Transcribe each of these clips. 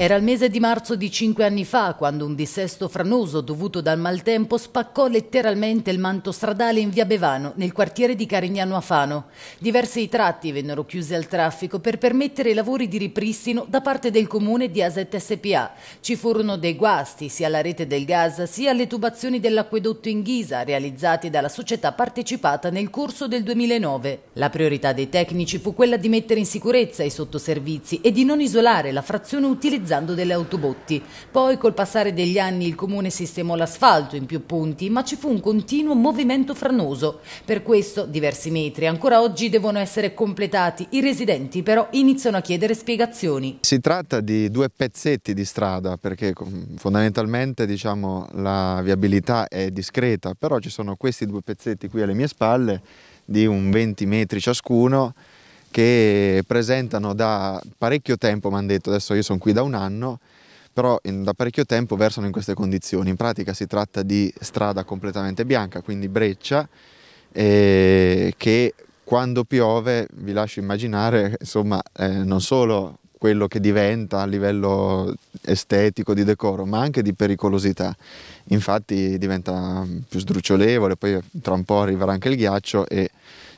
Era il mese di marzo di cinque anni fa quando un dissesto franoso dovuto dal maltempo spaccò letteralmente il manto stradale in via Bevano, nel quartiere di Carignano a Fano. Diversi tratti vennero chiusi al traffico per permettere i lavori di ripristino da parte del comune di Aset SPA. Ci furono dei guasti sia alla rete del gas sia alle tubazioni dell'acquedotto in ghisa realizzati dalla società partecipata nel corso del 2009. La priorità dei tecnici fu quella di mettere in sicurezza i sottoservizi e di non isolare la frazione utilizzata utilizzando delle autobotti. Poi col passare degli anni il comune sistemò l'asfalto in più punti, ma ci fu un continuo movimento franoso. Per questo diversi metri ancora oggi devono essere completati. I residenti però iniziano a chiedere spiegazioni. Si tratta di due pezzetti di strada perché fondamentalmente diciamo, la viabilità è discreta, però ci sono questi due pezzetti qui alle mie spalle di un 20 metri ciascuno che presentano da parecchio tempo, mi hanno detto, adesso io sono qui da un anno, però in, da parecchio tempo versano in queste condizioni. In pratica si tratta di strada completamente bianca, quindi breccia, eh, che quando piove, vi lascio immaginare, insomma, eh, non solo quello che diventa a livello estetico, di decoro, ma anche di pericolosità. Infatti diventa mm, più sdrucciolevole, poi tra un po' arriverà anche il ghiaccio e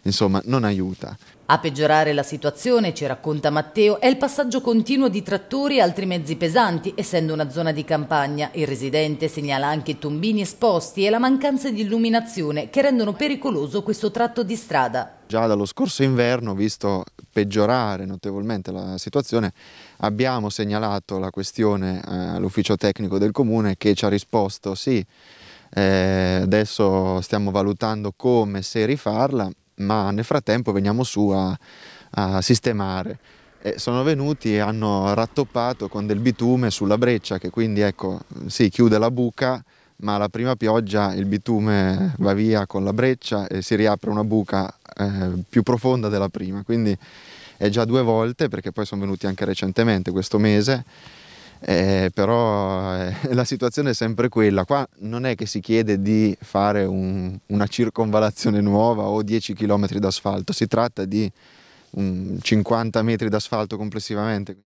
insomma non aiuta. A peggiorare la situazione, ci racconta Matteo, è il passaggio continuo di trattori e altri mezzi pesanti, essendo una zona di campagna. Il residente segnala anche tombini esposti e la mancanza di illuminazione che rendono pericoloso questo tratto di strada. Già dallo scorso inverno, visto peggiorare notevolmente la situazione, abbiamo segnalato la questione eh, all'ufficio tecnico del comune che ci ha risposto sì, eh, adesso stiamo valutando come se rifarla ma nel frattempo veniamo su a, a sistemare. E sono venuti e hanno rattoppato con del bitume sulla breccia che quindi ecco, si sì, chiude la buca ma alla prima pioggia il bitume va via con la breccia e si riapre una buca eh, più profonda della prima, quindi è già due volte perché poi sono venuti anche recentemente questo mese eh, però eh, la situazione è sempre quella. Qua non è che si chiede di fare un, una circonvalazione nuova o 10 km d'asfalto, si tratta di um, mm, 50 metri d'asfalto complessivamente.